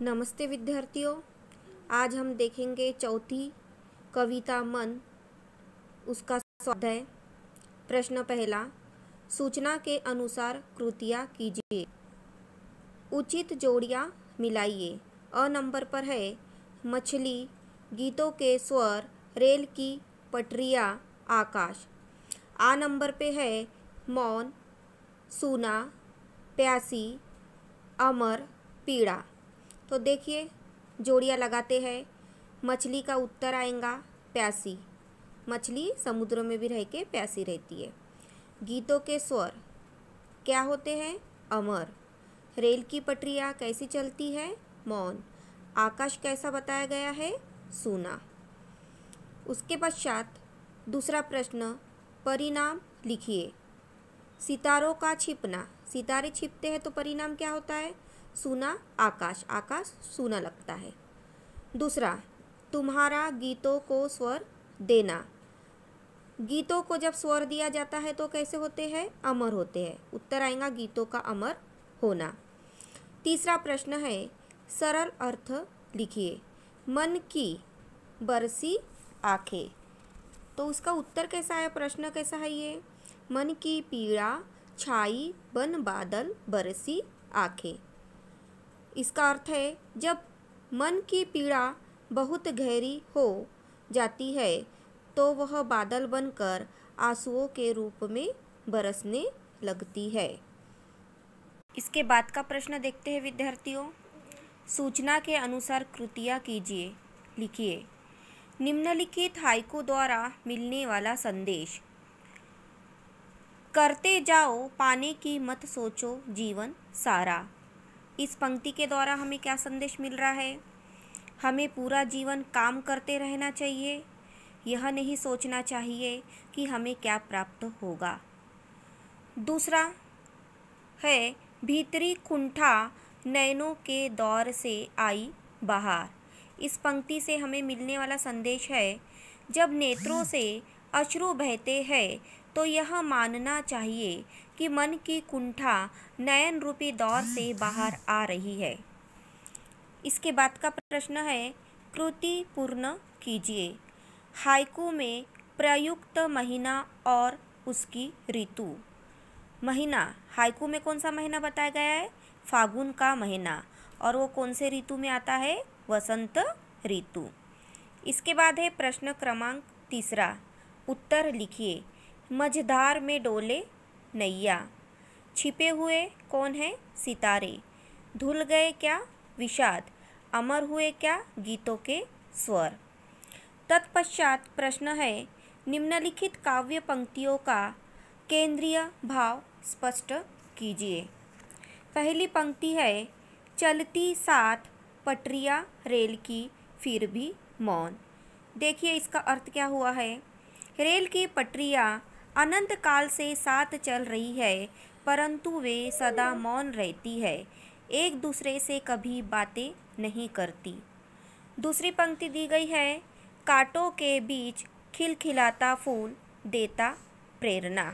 नमस्ते विद्यार्थियों आज हम देखेंगे चौथी कविता मन उसका स्वाध्याय प्रश्न पहला सूचना के अनुसार कृतियाँ कीजिए उचित जोड़ियाँ मिलाइए अ नंबर पर है मछली गीतों के स्वर रेल की पटरिया आकाश आ नंबर पे है मौन सूना प्यासी अमर पीड़ा तो देखिए जोड़ियाँ लगाते हैं मछली का उत्तर आएगा प्यासी मछली समुद्र में भी रह के प्यासी रहती है गीतों के स्वर क्या होते हैं अमर रेल की पटरियाँ कैसी चलती है मौन आकाश कैसा बताया गया है सूना उसके पश्चात दूसरा प्रश्न परिणाम लिखिए सितारों का छिपना सितारे छिपते हैं तो परिणाम क्या होता है सूना आकाश आकाश सूना लगता है दूसरा तुम्हारा गीतों को स्वर देना गीतों को जब स्वर दिया जाता है तो कैसे होते हैं अमर होते हैं उत्तर आएगा गीतों का अमर होना तीसरा प्रश्न है सरल अर्थ लिखिए मन की बरसी आंखें तो उसका उत्तर कैसा है प्रश्न कैसा है ये मन की पीड़ा छाई बन बादल बरसी आंखें इसका अर्थ है जब मन की पीड़ा बहुत गहरी हो जाती है तो वह बादल बनकर आंसुओं के रूप में बरसने लगती है इसके बाद का प्रश्न देखते हैं विद्यार्थियों सूचना के अनुसार कृतियाँ कीजिए लिखिए निम्नलिखित हाइकू द्वारा मिलने वाला संदेश करते जाओ पाने की मत सोचो जीवन सारा इस पंक्ति के द्वारा हमें क्या संदेश मिल रहा है हमें पूरा जीवन काम करते रहना चाहिए यह नहीं सोचना चाहिए कि हमें क्या प्राप्त होगा दूसरा है भीतरी कुंठा नयनों के दौर से आई बाहर इस पंक्ति से हमें मिलने वाला संदेश है जब नेत्रों से अश्रु बहते हैं तो यह मानना चाहिए कि मन की कुंठा नयन रूपी दौर से बाहर आ रही है इसके बाद का प्रश्न है कृति पूर्ण कीजिए हाइकू में प्रयुक्त महीना और उसकी ऋतु महीना हाइकू में कौन सा महीना बताया गया है फागुन का महीना और वो कौन से ऋतु में आता है वसंत ऋतु इसके बाद है प्रश्न क्रमांक तीसरा उत्तर लिखिए मझधार में डोले नैया छिपे हुए कौन है सितारे धुल गए क्या विषाद अमर हुए क्या गीतों के स्वर तत्पश्चात प्रश्न है निम्नलिखित काव्य पंक्तियों का केंद्रीय भाव स्पष्ट कीजिए पहली पंक्ति है चलती साथ पटरिया रेल की फिर भी मौन देखिए इसका अर्थ क्या हुआ है रेल की पटरिया अनंत काल से साथ चल रही है परंतु वे सदा मौन रहती है एक दूसरे से कभी बातें नहीं करती दूसरी पंक्ति दी गई है कांटों के बीच खिलखिलाता फूल देता प्रेरणा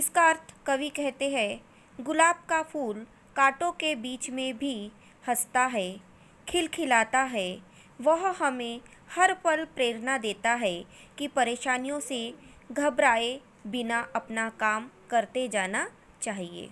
इसका अर्थ कवि कहते हैं गुलाब का फूल कांटों के बीच में भी हंसता है खिलखिलाता है वह हमें हर पल प्रेरणा देता है कि परेशानियों से घबराए बिना अपना काम करते जाना चाहिए